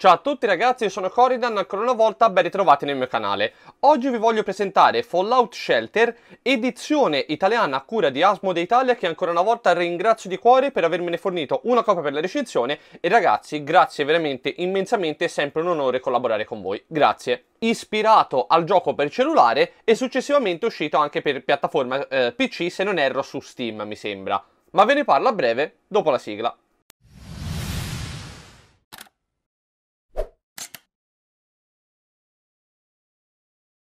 Ciao a tutti ragazzi, io sono Coridan, ancora una volta ben ritrovati nel mio canale. Oggi vi voglio presentare Fallout Shelter, edizione italiana a cura di Asmode Italia che ancora una volta ringrazio di cuore per avermene fornito una copia per la recensione e ragazzi, grazie veramente immensamente, è sempre un onore collaborare con voi. Grazie ispirato al gioco per cellulare e successivamente uscito anche per piattaforma eh, PC, se non erro su Steam mi sembra. Ma ve ne parlo a breve dopo la sigla.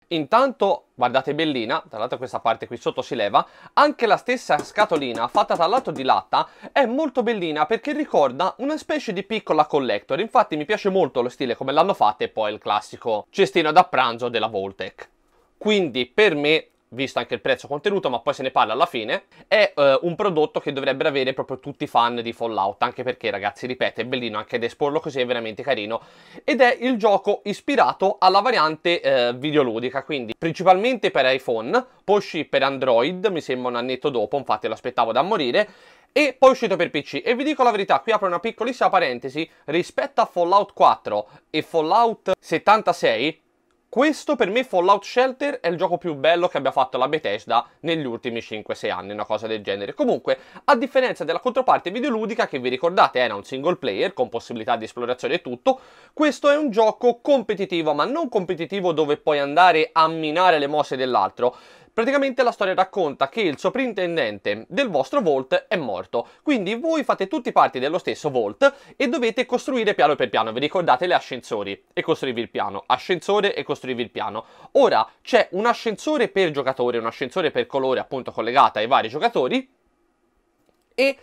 Intanto, guardate bellina, tra l'altro questa parte qui sotto si leva, anche la stessa scatolina fatta dal lato di latta è molto bellina perché ricorda una specie di piccola collector, infatti mi piace molto lo stile come l'hanno fatta e poi il classico cestino da pranzo della Voltec. Quindi per me visto anche il prezzo contenuto, ma poi se ne parla alla fine, è eh, un prodotto che dovrebbero avere proprio tutti i fan di Fallout, anche perché ragazzi, ripeto, è bellino anche ad esporlo così, è veramente carino, ed è il gioco ispirato alla variante eh, videoludica, quindi principalmente per iPhone, poi uscì per Android, mi sembra un annetto dopo, infatti l'aspettavo da morire, e poi è uscito per PC. E vi dico la verità, qui apro una piccolissima parentesi, rispetto a Fallout 4 e Fallout 76, questo per me Fallout Shelter è il gioco più bello che abbia fatto la Bethesda negli ultimi 5-6 anni, una cosa del genere. Comunque, a differenza della controparte videoludica che vi ricordate eh, era un single player con possibilità di esplorazione e tutto, questo è un gioco competitivo, ma non competitivo dove puoi andare a minare le mosse dell'altro, Praticamente la storia racconta che il soprintendente del vostro Volt è morto, quindi voi fate tutti parte dello stesso Volt e dovete costruire piano per piano, vi ricordate le ascensori e costruirvi il piano, ascensore e costruirvi il piano. Ora c'è un ascensore per giocatore, un ascensore per colore appunto collegata ai vari giocatori e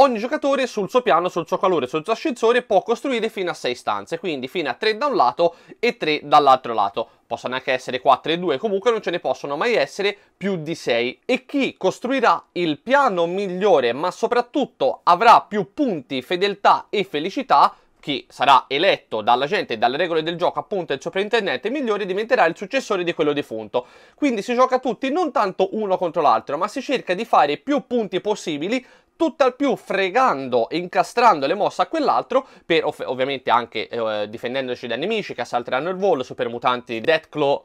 Ogni giocatore sul suo piano, sul suo calore, sul suo ascensore può costruire fino a 6 stanze, quindi fino a 3 da un lato e 3 dall'altro lato. Possono anche essere 4 e 2, comunque non ce ne possono mai essere più di 6. E chi costruirà il piano migliore, ma soprattutto avrà più punti, fedeltà e felicità, chi sarà eletto dalla gente e dalle regole del gioco, appunto il soprintendente migliore, diventerà il successore di quello defunto. Quindi si gioca tutti non tanto uno contro l'altro, ma si cerca di fare più punti possibili tutt'al più fregando e incastrando le mosse a quell'altro, per ov ovviamente anche eh, difendendoci dai nemici che assalteranno il volo, supermutanti, Deathclaw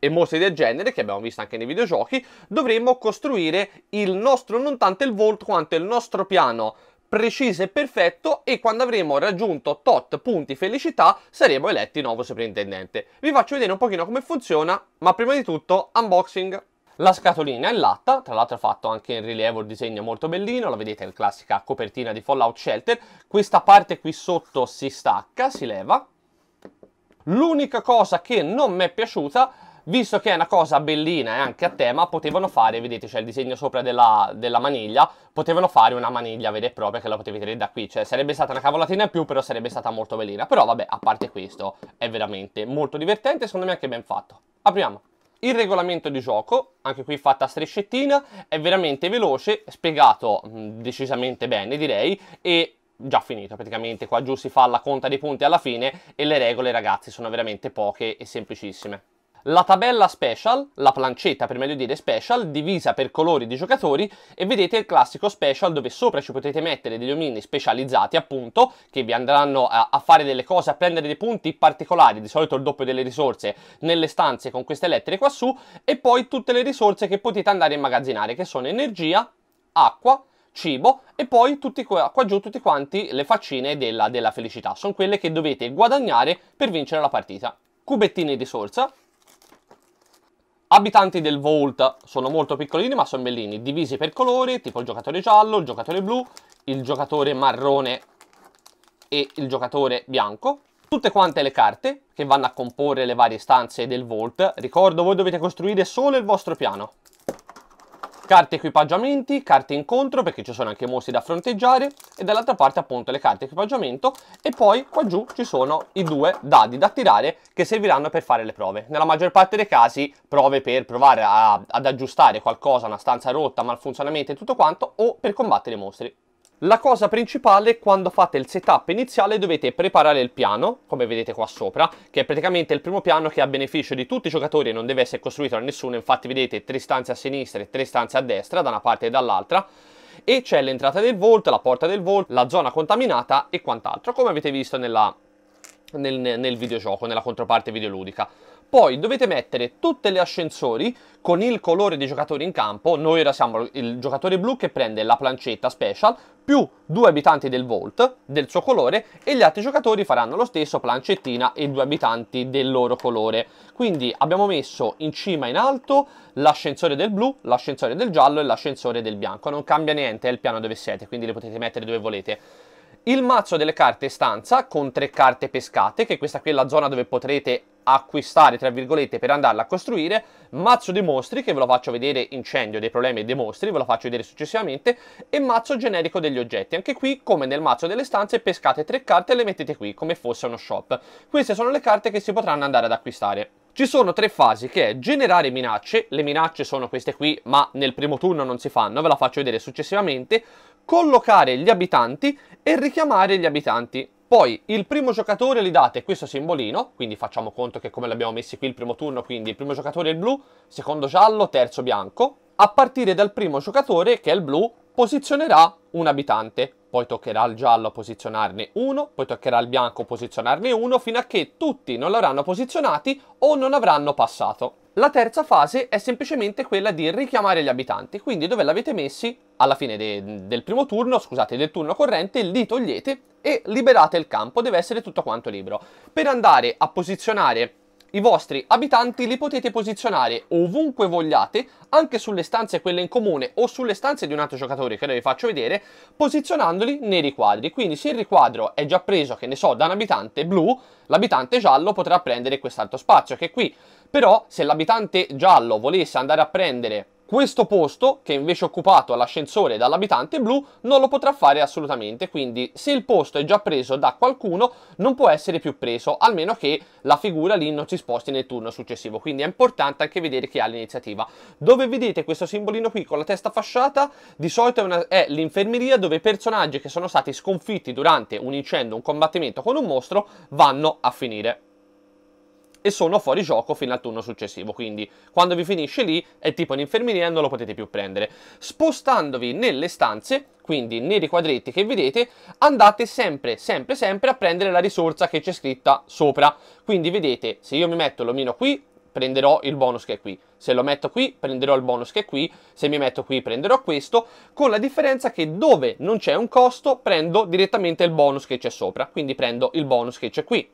e mostri del genere, che abbiamo visto anche nei videogiochi, dovremmo costruire il nostro, non tanto il Vault, quanto il nostro piano preciso e perfetto e quando avremo raggiunto tot punti felicità saremo eletti nuovo soprintendente. Vi faccio vedere un pochino come funziona, ma prima di tutto unboxing. La scatolina è latta, tra l'altro è fatto anche in rilievo, il disegno molto bellino, la vedete, è la classica copertina di Fallout Shelter. Questa parte qui sotto si stacca, si leva. L'unica cosa che non mi è piaciuta visto che è una cosa bellina e anche a tema, potevano fare, vedete c'è il disegno sopra della, della, maniglia, potevano fare una maniglia vera e propria che la potete vedere da qui, cioè sarebbe stata una cavolatina in più però sarebbe stata molto bellina, però vabbè a parte questo è veramente molto divertente e secondo me anche ben fatto. Apriamo! Il regolamento di gioco, anche qui fatta a striscettina, è veramente veloce, spiegato mm, decisamente bene direi, e già finito praticamente, qua giù si fa la conta dei punti alla fine e le regole ragazzi sono veramente poche e semplicissime la tabella special, la plancetta per meglio dire special, divisa per colori di giocatori e vedete il classico special dove sopra ci potete mettere degli omini specializzati appunto che vi andranno a, a fare delle cose, a prendere dei punti particolari, di solito il doppio delle risorse nelle stanze con queste lettere qua su e poi tutte le risorse che potete andare a immagazzinare che sono energia, acqua, cibo e poi tutti qua, qua, giù tutti quanti le faccine della, della felicità. Sono quelle che dovete guadagnare per vincere la partita. Cubettini di risorsa. Abitanti del Vault sono molto piccolini ma sono bellini, divisi per colori, tipo il giocatore giallo, il giocatore blu, il giocatore marrone e il giocatore bianco. Tutte quante le carte che vanno a comporre le varie stanze del Vault. Ricordo, voi dovete costruire solo il vostro piano carte equipaggiamenti, carte incontro perché ci sono anche mostri da fronteggiare e dall'altra parte appunto le carte equipaggiamento e poi qua giù ci sono i due dadi da tirare che serviranno per fare le prove. Nella maggior parte dei casi prove per provare a, ad aggiustare qualcosa, una stanza rotta, malfunzionamento e tutto quanto o per combattere i mostri. La cosa principale quando fate il setup iniziale dovete preparare il piano, come vedete qua sopra, che è praticamente il primo piano che ha beneficio di tutti i giocatori e non deve essere costruito da nessuno, infatti vedete tre stanze a sinistra e tre stanze a destra, da una parte e dall'altra, e c'è l'entrata del vault, la porta del vault, la zona contaminata e quant'altro, come avete visto nella, nel, nel videogioco, nella controparte videoludica. Poi dovete mettere tutte le ascensori con il colore dei giocatori in campo. Noi ora siamo il giocatore blu che prende la plancetta special più due abitanti del Volt del suo colore e gli altri giocatori faranno lo stesso plancettina e due abitanti del loro colore. Quindi abbiamo messo in cima in alto l'ascensore del blu, l'ascensore del giallo e l'ascensore del bianco. Non cambia niente, è il piano dove siete, quindi le potete mettere dove volete il mazzo delle carte stanza con tre carte pescate, che questa qui è la zona dove potrete acquistare, tra virgolette, per andarla a costruire, mazzo dei mostri, che ve lo faccio vedere incendio dei problemi dei mostri, ve lo faccio vedere successivamente, e mazzo generico degli oggetti. Anche qui, come nel mazzo delle stanze, pescate tre carte e le mettete qui, come fosse uno shop. Queste sono le carte che si potranno andare ad acquistare. Ci sono tre fasi che è generare minacce, le minacce sono queste qui ma nel primo turno non si fanno, ve la faccio vedere successivamente, collocare gli abitanti e richiamare gli abitanti. Poi il primo giocatore gli date questo simbolino, quindi facciamo conto che come l'abbiamo messi qui il primo turno, quindi il primo giocatore è il blu, secondo giallo, terzo bianco. A partire dal primo giocatore, che è il blu, posizionerà un abitante poi toccherà al giallo posizionarne uno, poi toccherà al bianco posizionarne uno, fino a che tutti non l'avranno posizionati o non avranno passato. La terza fase è semplicemente quella di richiamare gli abitanti, quindi dove l'avete messi alla fine de del primo turno, scusate, del turno corrente, li togliete e liberate il campo, deve essere tutto quanto libero. Per andare a posizionare i vostri abitanti li potete posizionare ovunque vogliate, anche sulle stanze quelle in comune o sulle stanze di un altro giocatore che vi faccio vedere, posizionandoli nei riquadri. Quindi se il riquadro è già preso, che ne so, da un abitante blu, l'abitante giallo potrà prendere quest'altro spazio che è qui. Però se l'abitante giallo volesse andare a prendere questo posto, che invece è occupato all'ascensore e dall'abitante blu, non lo potrà fare assolutamente, quindi se il posto è già preso da qualcuno non può essere più preso, almeno che la figura lì non si sposti nel turno successivo, quindi è importante anche vedere chi ha l'iniziativa. Dove vedete questo simbolino qui con la testa fasciata, di solito è, è l'infermeria dove i personaggi che sono stati sconfitti durante un incendio, un combattimento con un mostro, vanno a finire e sono fuori gioco fino al turno successivo, quindi quando vi finisce lì è tipo in infermeria e non lo potete più prendere. Spostandovi nelle stanze, quindi nei riquadretti che vedete, andate sempre, sempre, sempre a prendere la risorsa che c'è scritta sopra. Quindi vedete, se io mi metto l'omino qui, prenderò il bonus che è qui. Se lo metto qui, prenderò il bonus che è qui. Se mi metto qui, prenderò questo. Con la differenza che dove non c'è un costo, prendo direttamente il bonus che c'è sopra. Quindi prendo il bonus che c'è qui.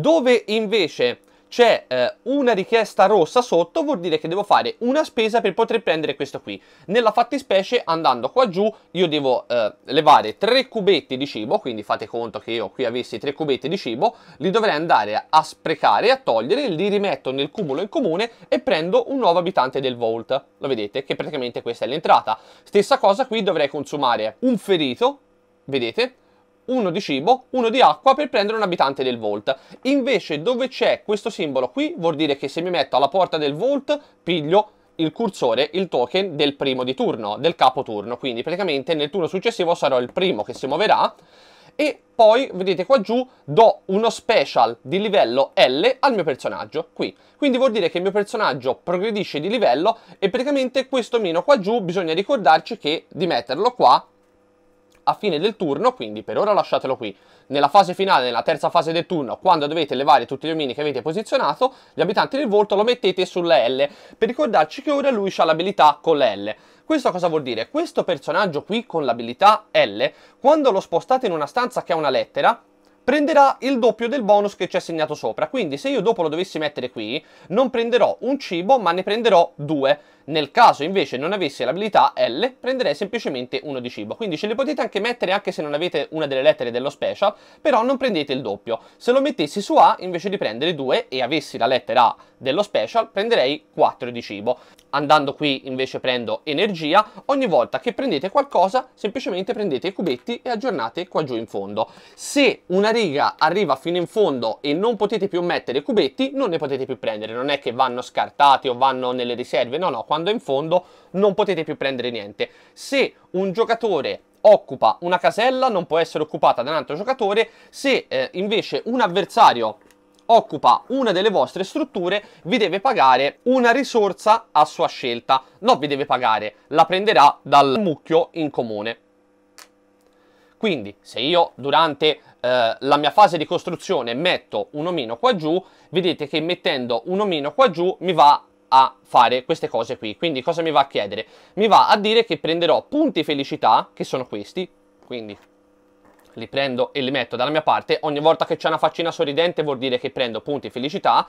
Dove invece c'è eh, una richiesta rossa sotto vuol dire che devo fare una spesa per poter prendere questo qui nella fattispecie andando qua giù io devo eh, levare tre cubetti di cibo quindi fate conto che io qui avessi tre cubetti di cibo li dovrei andare a sprecare a togliere li rimetto nel cumulo in comune e prendo un nuovo abitante del vault lo vedete che praticamente questa è l'entrata stessa cosa qui dovrei consumare un ferito vedete uno di cibo, uno di acqua per prendere un abitante del Volt. Invece dove c'è questo simbolo qui vuol dire che se mi metto alla porta del Volt piglio il cursore, il token del primo di turno, del capo turno, quindi praticamente nel turno successivo sarò il primo che si muoverà e poi vedete qua giù do uno special di livello L al mio personaggio qui quindi vuol dire che il mio personaggio progredisce di livello e praticamente questo meno qua giù bisogna ricordarci che di metterlo qua a fine del turno, quindi per ora lasciatelo qui. Nella fase finale, nella terza fase del turno, quando dovete levare tutti gli omini che avete posizionato, gli abitanti del volto lo mettete sulla L, per ricordarci che ora lui ha l'abilità con la L. Questo cosa vuol dire? Questo personaggio qui con l'abilità L, quando lo spostate in una stanza che ha una lettera, prenderà il doppio del bonus che ci è segnato sopra. Quindi se io dopo lo dovessi mettere qui, non prenderò un cibo, ma ne prenderò due. Nel caso invece non avessi l'abilità L, prenderei semplicemente uno di cibo. Quindi ce le potete anche mettere anche se non avete una delle lettere dello special, però non prendete il doppio. Se lo mettessi su A, invece di prendere due e avessi la lettera A dello special, prenderei 4 di cibo. Andando qui invece prendo energia, ogni volta che prendete qualcosa semplicemente prendete i cubetti e aggiornate qua giù in fondo. Se una riga arriva fino in fondo e non potete più mettere cubetti, non ne potete più prendere. Non è che vanno scartati o vanno nelle riserve, no, no, quando è in fondo non potete più prendere niente. Se un giocatore occupa una casella non può essere occupata da un altro giocatore, se eh, invece un avversario occupa una delle vostre strutture vi deve pagare una risorsa a sua scelta, No, vi deve pagare, la prenderà dal mucchio in comune. Quindi se io durante eh, la mia fase di costruzione metto un omino qua giù, vedete che mettendo un omino qua giù mi va a fare queste cose qui. Quindi cosa mi va a chiedere? Mi va a dire che prenderò punti felicità, che sono questi, quindi li prendo e li metto dalla mia parte, ogni volta che c'è una faccina sorridente vuol dire che prendo punti felicità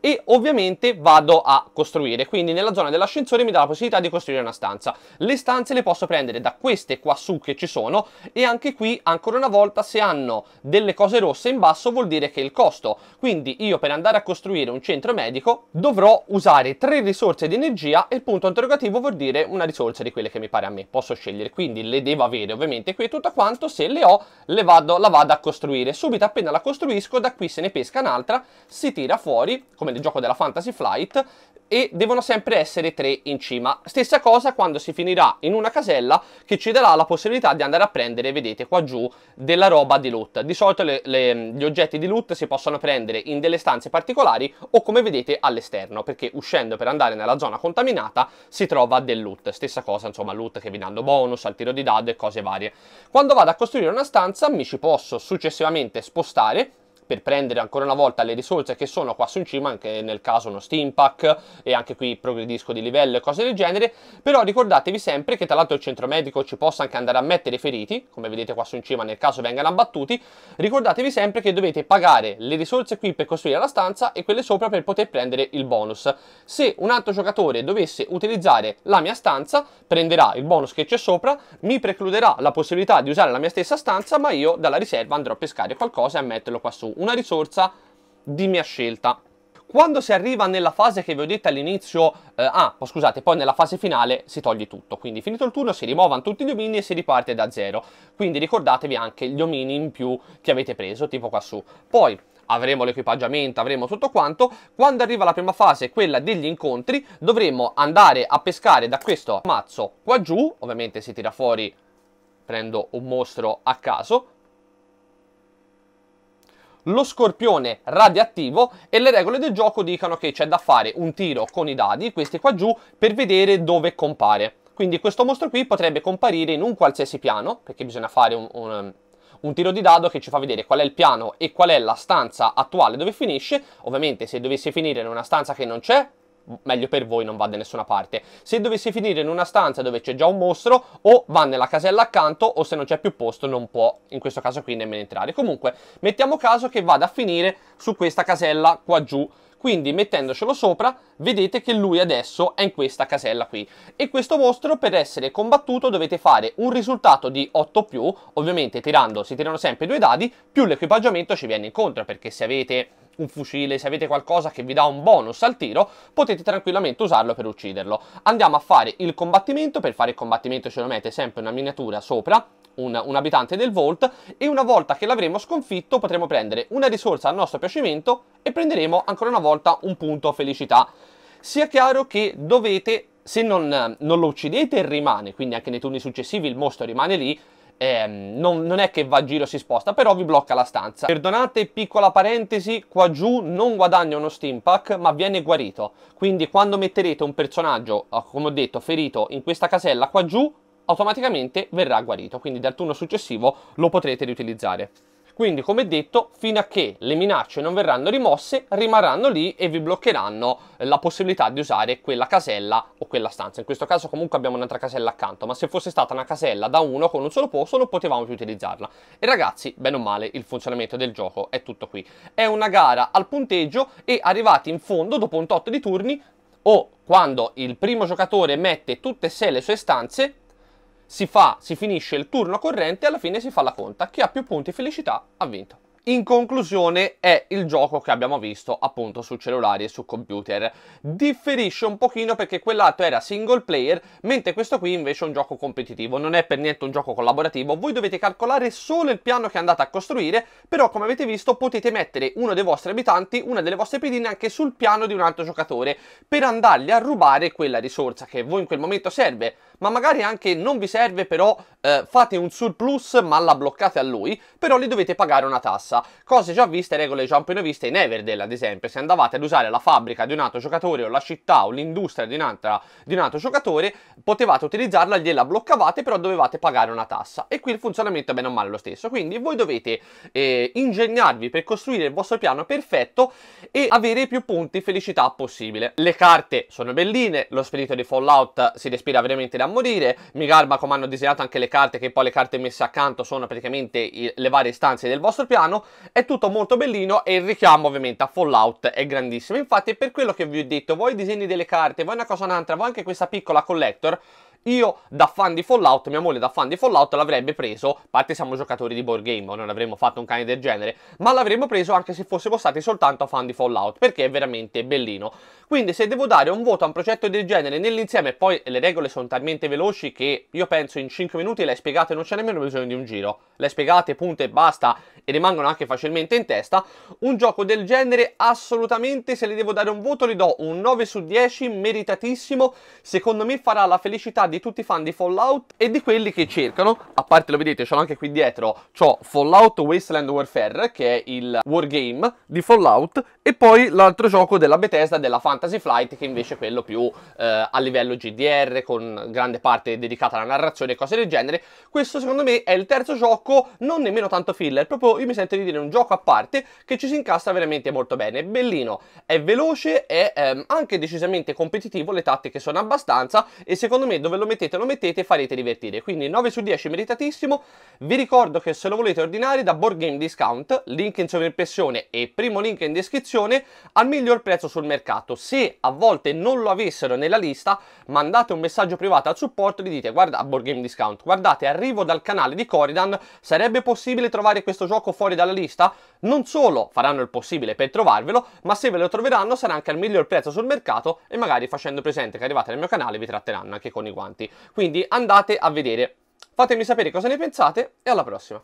e ovviamente vado a costruire, quindi nella zona dell'ascensore mi dà la possibilità di costruire una stanza. Le stanze le posso prendere da queste qua su che ci sono e anche qui ancora una volta se hanno delle cose rosse in basso vuol dire che il costo, quindi io per andare a costruire un centro medico dovrò usare tre risorse di energia e il punto interrogativo vuol dire una risorsa di quelle che mi pare a me, posso scegliere, quindi le devo avere ovviamente qui tutto quanto, se le ho vado, la vado a costruire. Subito appena la costruisco, da qui se ne pesca un'altra, si tira fuori, come nel gioco della Fantasy Flight, e devono sempre essere tre in cima. Stessa cosa quando si finirà in una casella che ci darà la possibilità di andare a prendere, vedete qua giù, della roba di loot. Di solito le, le, gli oggetti di loot si possono prendere in delle stanze particolari o come vedete all'esterno, perché uscendo per andare nella zona contaminata si trova del loot. Stessa cosa, insomma, loot che vi danno bonus, al tiro di dado e cose varie. Quando vado a costruire una stanza mi ci posso successivamente spostare per prendere ancora una volta le risorse che sono qua su in cima, anche nel caso uno Steam Pack e anche qui progredisco di livello e cose del genere, però ricordatevi sempre che tra l'altro il centro medico ci possa anche andare a mettere feriti, come vedete qua su in cima nel caso vengano abbattuti, ricordatevi sempre che dovete pagare le risorse qui per costruire la stanza e quelle sopra per poter prendere il bonus. Se un altro giocatore dovesse utilizzare la mia stanza, prenderà il bonus che c'è sopra, mi precluderà la possibilità di usare la mia stessa stanza, ma io dalla riserva andrò a pescare qualcosa e a metterlo qua su una risorsa di mia scelta. Quando si arriva nella fase che vi ho detto all'inizio, eh, ah, scusate, poi nella fase finale si toglie tutto, quindi finito il turno si rimuovono tutti gli omini e si riparte da zero, quindi ricordatevi anche gli omini in più che avete preso, tipo qua su. Poi avremo l'equipaggiamento, avremo tutto quanto, quando arriva la prima fase, quella degli incontri, dovremo andare a pescare da questo mazzo qua giù, ovviamente si tira fuori, prendo un mostro a caso, lo scorpione radioattivo e le regole del gioco dicono che c'è da fare un tiro con i dadi, questi qua giù, per vedere dove compare. Quindi questo mostro qui potrebbe comparire in un qualsiasi piano, perché bisogna fare un, un, un, tiro di dado che ci fa vedere qual è il piano e qual è la stanza attuale dove finisce. Ovviamente se dovesse finire in una stanza che non c'è, meglio per voi non va da nessuna parte. Se dovesse finire in una stanza dove c'è già un mostro o va nella casella accanto o se non c'è più posto non può in questo caso qui nemmeno entrare. Comunque mettiamo caso che vada a finire su questa casella qua giù quindi mettendocelo sopra vedete che lui adesso è in questa casella qui e questo mostro per essere combattuto dovete fare un risultato di 8 più ovviamente tirando si tirano sempre due dadi più l'equipaggiamento ci viene incontro perché se avete un fucile, se avete qualcosa che vi dà un bonus al tiro, potete tranquillamente usarlo per ucciderlo. Andiamo a fare il combattimento, per fare il combattimento ce lo mette sempre una miniatura sopra, un, un, abitante del Vault e una volta che l'avremo sconfitto potremo prendere una risorsa al nostro piacimento e prenderemo ancora una volta un punto felicità. Sia chiaro che dovete, se non, non lo uccidete e rimane, quindi anche nei turni successivi il mostro rimane lì, eh, non, non, è che va a giro e si sposta, però vi blocca la stanza. Perdonate, piccola parentesi, qua giù non guadagna uno steampack, ma viene guarito. Quindi quando metterete un personaggio, ah, come ho detto, ferito in questa casella qua giù, automaticamente verrà guarito, quindi dal turno successivo lo potrete riutilizzare. Quindi, come detto, fino a che le minacce non verranno rimosse, rimarranno lì e vi bloccheranno eh, la possibilità di usare quella casella o quella stanza. In questo caso comunque abbiamo un'altra casella accanto, ma se fosse stata una casella da uno con un solo posto non potevamo più utilizzarla. E ragazzi, bene o male, il funzionamento del gioco è tutto qui. È una gara al punteggio e arrivati in fondo, dopo un tot di turni, o quando il primo giocatore mette tutte e sei le sue stanze, si, fa, si finisce il turno corrente e alla fine si fa la conta. Chi ha più punti felicità ha vinto. In conclusione è il gioco che abbiamo visto appunto su cellulari e su computer. Differisce un pochino perché quell'altro era single player, mentre questo qui invece è un gioco competitivo, non è per niente un gioco collaborativo, voi dovete calcolare solo il piano che andate a costruire, però come avete visto potete mettere uno dei vostri abitanti, una delle vostre pedine anche sul piano di un altro giocatore, per andargli a rubare quella risorsa che voi in quel momento serve ma magari anche non vi serve però eh, fate un surplus ma la bloccate a lui, però li dovete pagare una tassa. Cose già viste, regole già un po' viste in Everdale ad esempio, se andavate ad usare la fabbrica di un altro giocatore o la città o l'industria di, di, un altro giocatore, potevate utilizzarla, gliela bloccavate però dovevate pagare una tassa. E qui il funzionamento è bene o male lo stesso, quindi voi dovete eh, ingegnarvi per costruire il vostro piano perfetto e avere più punti felicità possibile. Le carte sono belline, lo spirito di Fallout si respira veramente da morire. garba come hanno disegnato anche le carte, che poi le carte messe accanto sono praticamente le varie stanze del vostro piano. È tutto molto bellino e il richiamo ovviamente a Fallout è grandissimo. Infatti per quello che vi ho detto, voi disegni delle carte, voi una cosa o un'altra, voi anche questa piccola collector, io da fan di Fallout, mia moglie da fan di Fallout l'avrebbe preso, a parte siamo giocatori di board game, non avremmo fatto un cane del genere, ma l'avremmo preso anche se fossimo stati soltanto fan di Fallout, perché è veramente bellino. Quindi se devo dare un voto a un progetto del genere nell'insieme, poi le regole sono talmente veloci che io penso in 5 minuti l'hai spiegato e non c'è nemmeno bisogno di un giro. Le spiegate, punto e basta, e rimangono anche facilmente in testa. Un gioco del genere assolutamente, se le devo dare un voto, le do un 9 su 10, meritatissimo. Secondo me farà la felicità di tutti i fan di Fallout e di quelli che cercano, a parte lo vedete, ce l'ho anche qui dietro, ho Fallout Wasteland Warfare, che è il wargame di Fallout, e poi l'altro gioco della Bethesda, della Fantasy Flight, che invece è quello più eh, a livello GDR, con grande parte dedicata alla narrazione e cose del genere. Questo secondo me è il terzo gioco, non nemmeno tanto filler, proprio io mi sento di dire un gioco a parte che ci si incastra veramente molto bene, è bellino, è veloce, è ehm, anche decisamente competitivo, le tattiche sono abbastanza e secondo me dove lo lo mettete, lo mettete e farete divertire. Quindi 9 su 10 meritatissimo. Vi ricordo che se lo volete ordinare da Board Game Discount, link in sovraimpressione e primo link in descrizione, al miglior prezzo sul mercato. Se a volte non lo avessero nella lista, mandate un messaggio privato al supporto e gli dite guarda a Board Game Discount, guardate arrivo dal canale di Coridan, sarebbe possibile trovare questo gioco fuori dalla lista? Non solo faranno il possibile per trovarvelo, ma se ve lo troveranno sarà anche al miglior prezzo sul mercato e magari facendo presente che arrivate nel mio canale vi tratteranno anche con i guanti interessanti. Quindi andate a vedere. Fatemi sapere cosa ne pensate e alla prossima.